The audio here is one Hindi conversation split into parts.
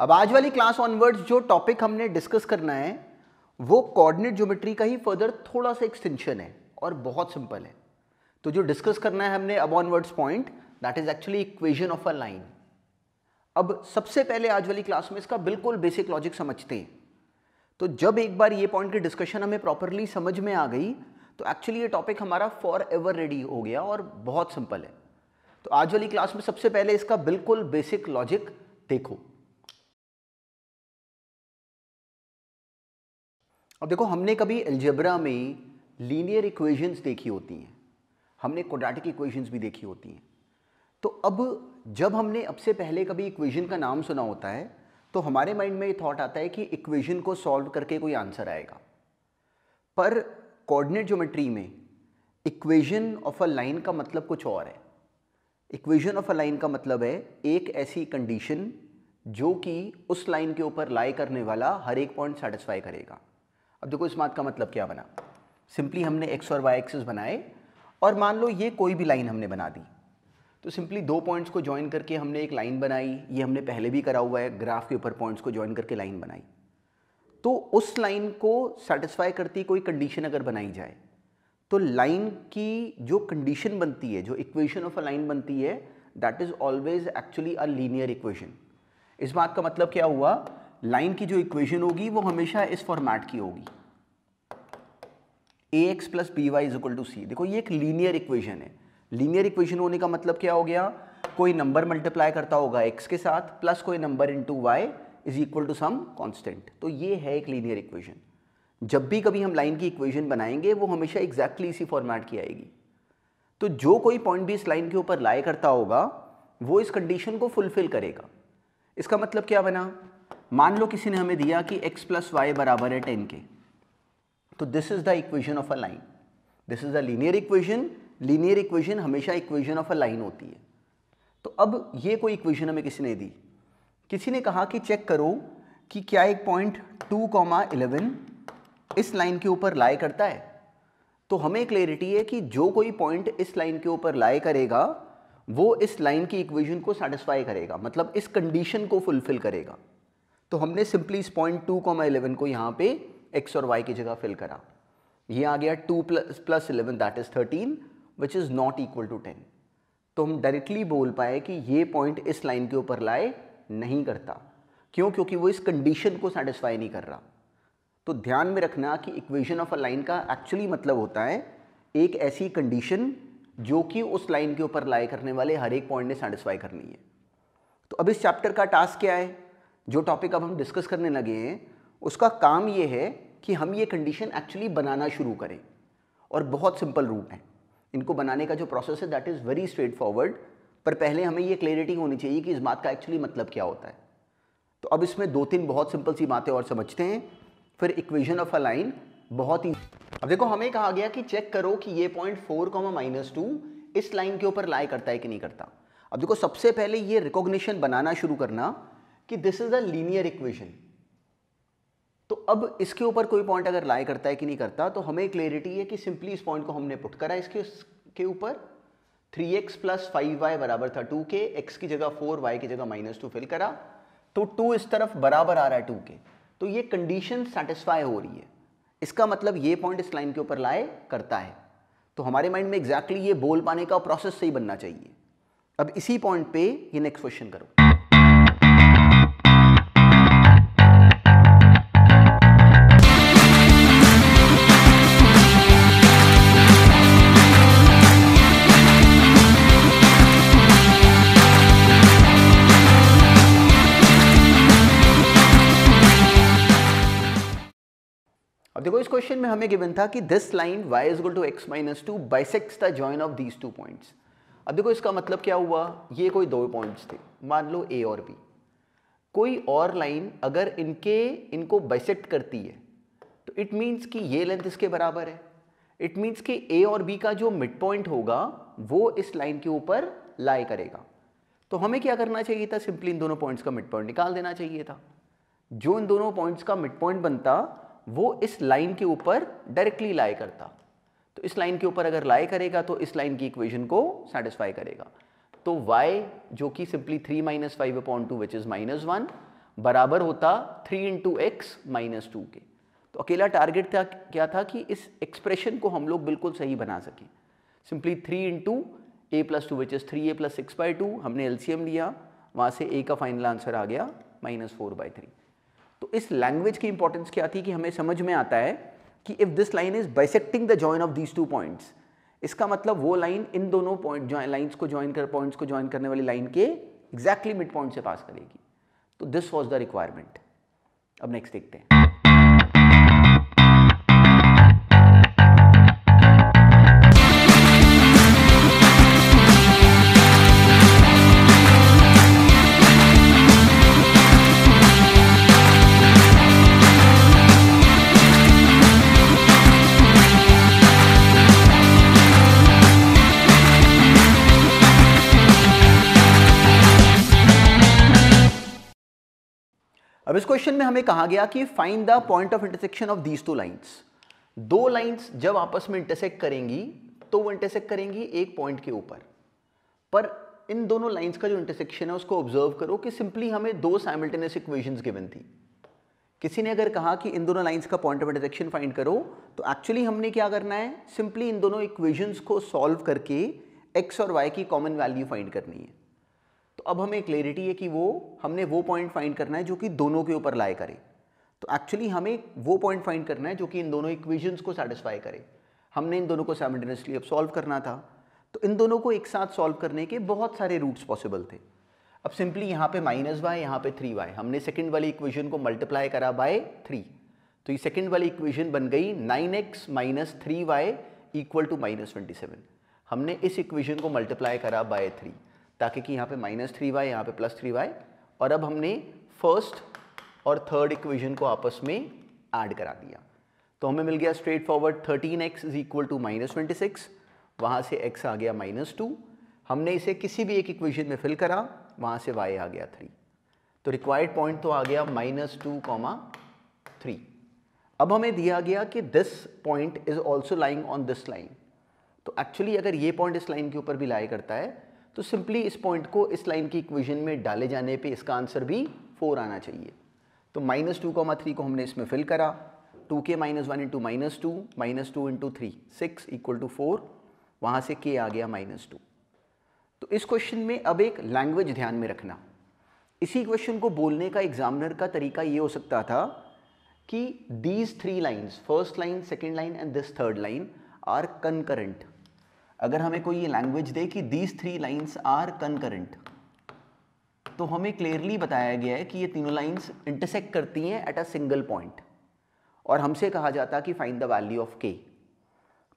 अब आज वाली क्लास ऑनवर्ड्स जो टॉपिक हमने डिस्कस करना है वो कोऑर्डिनेट ज्योमेट्री का ही फर्दर थोड़ा सा एक्सटेंशन है और बहुत सिंपल है तो जो डिस्कस करना है हमने अब onwards point that is actually equation of a line अब सबसे पहले आज वाली क्लास में इसका बिल्कुल बेसिक लॉजिक समझते हैं तो जब एक बार ये पॉइंट की डिस्कशन हमें प्रॉपरली समझ में आ गई तो एक्चुअली ये टॉपिक हमारा फॉर एवर रेडी हो गया और बहुत सिंपल है तो आज वाली क्लास में सबसे पहले इसका बिल्कुल बेसिक लॉजिक देखो अब देखो हमने कभी एल्जेब्रा में लीनियर इक्वेशंस देखी होती हैं हमने कोडाटिक इक्वेशंस भी देखी होती हैं तो अब जब हमने अब से पहले कभी इक्वेशन का नाम सुना होता है तो हमारे माइंड में ये थॉट आता है कि इक्वेशन को सॉल्व करके कोई आंसर आएगा पर कोऑर्डिनेट ज्योमेट्री में इक्वेशन ऑफ अ लाइन का मतलब कुछ और है इक्वेशन ऑफ अ लाइन का मतलब है एक ऐसी कंडीशन जो कि उस लाइन के ऊपर लाई करने वाला हर एक पॉइंट सेटिस्फाई करेगा अब देखो इस मात का मतलब क्या बना सिंपली हमने एक्स और वाई एक्सेस बनाए और मान लो ये कोई भी लाइन हमने बना दी तो सिंपली दो पॉइंट्स को ज्वाइन करके हमने एक लाइन बनाई ये हमने पहले भी करा हुआ है ग्राफ के ऊपर पॉइंट्स को ज्वाइन करके लाइन बनाई तो उस लाइन को सेटिस्फाई करती कोई कंडीशन अगर बनाई जाए तो लाइन की जो कंडीशन बनती है जो इक्वेशन ऑफ अ लाइन बनती है that is always actually a linear equation इस बात का मतलब क्या हुआ लाइन की जो इक्वेशन होगी वो हमेशा इस फॉर्मेट की होगी a x plus b y is equal to c देखो ये एक लीनियर इक्वेशन है लीनियर इक्वेशन होने का मतलब क्या हो गया कोई नंबर मल्टीप्लाई करता होगा एक्स के साथ प्लस कोई number into y is equal to some constant तो ये है एक लीनियर इक्वेशन जब भी कभी हम लाइन की इक्वेशन बनाएंगे वो हमेशा एग्जैक्टली exactly इसी फॉर्मेट की आएगी तो जो कोई पॉइंट भी इस लाइन के ऊपर लाई करता होगा वो इस कंडीशन को फुलफिल करेगा इसका मतलब क्या बना मान लो किसी ने हमें दिया कि x प्लस वाई बराबर है टेन के तो this is the equation of a line this is the linear equation linear equation हमेशा इक्वेशन ऑफ अ लाइन होती है तो अब ये कोई इक्वेशन हमें किसी ने दी किसी ने कहा कि चेक करो कि क्या एक पॉइंट टू कॉमा इलेवन इस लाइन के ऊपर लाए करता है तो हमें क्लियरिटी है कि जो कोई पॉइंट इस लाइन के ऊपर लाए करेगा वो इस लाइन की इक्वेशन को सेटिस्फाई करेगा मतलब इस कंडीशन को फुलफिल करेगा तो हमने सिंपली इस पॉइंट टू कॉमा इलेवन को यहाँ पे एक्स और वाई की जगह फिल करा ये आ गया two plus plus eleven that is thirteen which is not equal to ten तो हम डायरेक्टली बोल पाए कि ये पॉइंट इस लाइन के ऊपर लाए नहीं करता क्यों क्योंकि वो इस कंडीशन को सेटिस्फाई नहीं कर रहा तो ध्यान में रखना कि इक्वेशन ऑफ अ लाइन का एक्चुअली मतलब होता है एक ऐसी कंडीशन जो कि उस लाइन के ऊपर लाए करने वाले हर एक पॉइंट ने सेटिस्फाई करनी है तो अब इस चैप्टर का टास्क क्या है जो टॉपिक अब हम डिस्कस करने लगे हैं उसका काम ये है कि हम ये कंडीशन एक्चुअली बनाना शुरू करें और बहुत सिंपल रूट है इनको बनाने का जो प्रोसेस है that is very straightforward पर पहले हमें ये क्लेरिटी होनी चाहिए कि इस बात का एक्चुअली मतलब क्या होता है तो अब इसमें दो तीन बहुत सिंपल सी बातें और समझते हैं फिर इक्वेशन ऑफ अ लाइन बहुत ही अब देखो हमें कहा गया कि चेक करो कि ये point four comma minus two इस लाइन के ऊपर लाई करता है कि नहीं करता अब देखो सबसे पहले ये रिकॉग्निशन बनाना शुरू करना कि this is a linear equation तो अब इसके ऊपर कोई पॉइंट अगर लाई करता है कि नहीं करता तो हमें क्लियरिटी है कि सिंपली इस पॉइंट को हमने पुट करा इसके के ऊपर 3x x plus five Y बराबर था टू के एक्स की जगह 4y की जगह माइनस टू फिल करा तो 2 इस तरफ बराबर आ रहा है के तो ये कंडीशन सेटिस्फाई हो रही है इसका मतलब ये पॉइंट इस लाइन के ऊपर लाए करता है तो हमारे माइंड में एग्जैक्टली exactly ये बोल पाने का प्रोसेस सही बनना चाहिए अब इसी पॉइंट पे ये नेक्स्ट क्वेश्चन करो क्वेश्चन में हमें गिवन था कि this line y is equal to x minus two bisects the join of these two points अब देखो इसका मतलब क्या हुआ ये कोई दो पॉइंट्स थे मान लो ए और बी कोई और लाइन अगर इनके इनको बाइसेक्ट करती है तो इट मीन्स कि ये लेंथ इसके बराबर है इट मीन्स कि ए और बी का जो मिड पॉइंट होगा वो इस लाइन के ऊपर लाई करेगा तो हमें क्या करना चाहिए था सिंपली इन दोनों पॉइंट्स का मिड पॉइंट निकाल देना चाहिए था जो इन दोनों पॉइंट्स का मिड पॉइंट बनता वो इस लाइन के ऊपर डायरेक्टली लाई करता तो इस लाइन के ऊपर अगर लाई करेगा तो इस लाइन की इक्वेशन को सेटिस्फाई करेगा तो y जो कि simply three minus five upon two which is minus one बराबर होता three into x minus two के तो अकेला टारगेट था क्या था कि इस एक्सप्रेशन को हम लोग बिल्कुल सही बना सकें simply three into a plus two which is three a plus six by two हमने एल लिया वहाँ से ए का फाइनल आंसर आ गया माइनस फोर बाई थ्री तो इस लैंग्वेज की इंपॉर्टेंस क्या थी कि हमें समझ में आता है कि if this line is bisecting the join of these two points इसका मतलब वो लाइन इन दोनों पॉइंट लाइन्स को ज्वाइन कर पॉइंट्स को ज्वाइन करने वाली लाइन के एग्जैक्टली मिड पॉइंट से पास करेगी तो दिस वॉज द रिक्वायरमेंट अब नेक्स्ट देखते हैं अब इस क्वेश्चन में हमें कहा गया कि find the point of intersection of these two lines दो लाइन्स जब आपस में इंटरसेक्ट करेंगी तो वो इंटरसेक्ट करेंगी एक पॉइंट के ऊपर पर इन दोनों लाइन्स का जो इंटरसेक्शन है उसको ऑब्जर्व करो कि सिंपली हमें दो साइमल्टेनियस इक्वेशंस गिवन थी किसी ने अगर कहा कि इन दोनों लाइंस का पॉइंट ऑफ इंटरसेक्शन फाइंड करो तो एक्चुअली हमने क्या करना है सिंपली इन दोनों इक्वेशंस को सॉल्व करके एक्स और वाई की कॉमन वैल्यू फाइंड करनी है अब हमें क्लियरिटी है कि वो हमने वो पॉइंट फाइंड करना है जो कि दोनों के ऊपर लाए करे तो एक्चुअली हमें वो पॉइंट फाइंड करना है जो कि इन दोनों इक्वेशंस को सेटिस्फाई करे हमने इन दोनों को साइमल्टेनियसली अब सॉल्व करना था तो इन दोनों को एक साथ सॉल्व करने के बहुत सारे रूट्स पॉसिबल थे अब सिंपली यहाँ पे माइनस वाई यहाँ पे थ्री वाई हमने सेकंड वाली इक्वेशन को मल्टीप्लाई करा बाय थ्री तो ये सेकंड वाली इक्वेशन बन गई nine x minus three y equal to minus twenty seven हमने इस इक्वेशन को मल्टीप्लाई करा बाय थ्री ताकि कि यहाँ पे माइनस थ्री वाई यहाँ पे प्लस थ्री वाई और अब हमने फर्स्ट और थर्ड इक्वेशन को आपस में ऐड करा दिया तो हमें मिल गया straightforward thirteen x is equal to minus twenty six वहाँ से एक्स आ गया माइनस टू हमने इसे किसी भी एक इक्वेशन में फिल करा वहाँ से वाई आ गया थ्री तो रिक्वायर्ड पॉइंट तो आ गया माइनस टू कॉमा थ्री अब हमें दिया गया कि this point is also lying on this line तो एक्चुअली अगर ये पॉइंट इस लाइन के ऊपर भी लाया करता है तो सिंपली इस पॉइंट को इस लाइन की इक्वेशन में डाले जाने पे इसका आंसर भी फोर आना चाहिए तो माइनस टू कॉमा थ्री को हमने इसमें फिल करा two k minus one into minus two minus two into three six equal to four वहाँ से के आ गया माइनस टू तो इस क्वेश्चन में अब एक लैंग्वेज ध्यान में रखना इसी क्वेश्चन को बोलने का एग्जामिनर का तरीका ये हो सकता था कि these three lines first line second line and this third line are concurrent अगर हमें कोई ये लैंग्वेज दे कि these three lines are concurrent तो हमें क्लियरली बताया गया है कि ये तीनों लाइन्स इंटरसेक्ट करती हैं एट अ सिंगल पॉइंट और हमसे कहा जाता है कि फाइंड द वैल्यू ऑफ के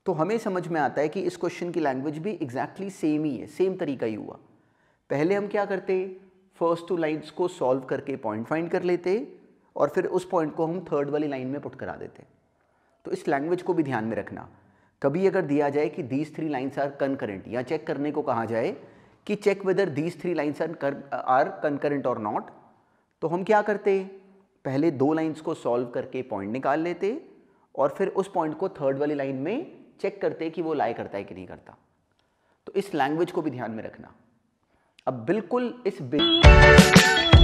तो हमें समझ में आता है कि इस क्वेश्चन की लैंग्वेज भी एग्जैक्टली exactly सेम ही है सेम तरीका ही हुआ पहले हम क्या करते फर्स्ट टू लाइन्स को सॉल्व करके पॉइंट फाइंड कर लेते और फिर उस पॉइंट को हम थर्ड वाली लाइन में पुट करा देते तो इस लैंग्वेज को भी ध्यान में रखना कभी अगर दिया जाए कि these three lines are concurrent या चेक करने को कहा जाए कि check whether these three lines are are concurrent और नॉट तो हम क्या करते पहले दो लाइन्स को सॉल्व करके पॉइंट निकाल लेते और फिर उस पॉइंट को थर्ड वाली लाइन में चेक करते कि वो लाई करता है कि नहीं करता तो इस लैंग्वेज को भी ध्यान में रखना अब बिल्कुल इस बिल्कुल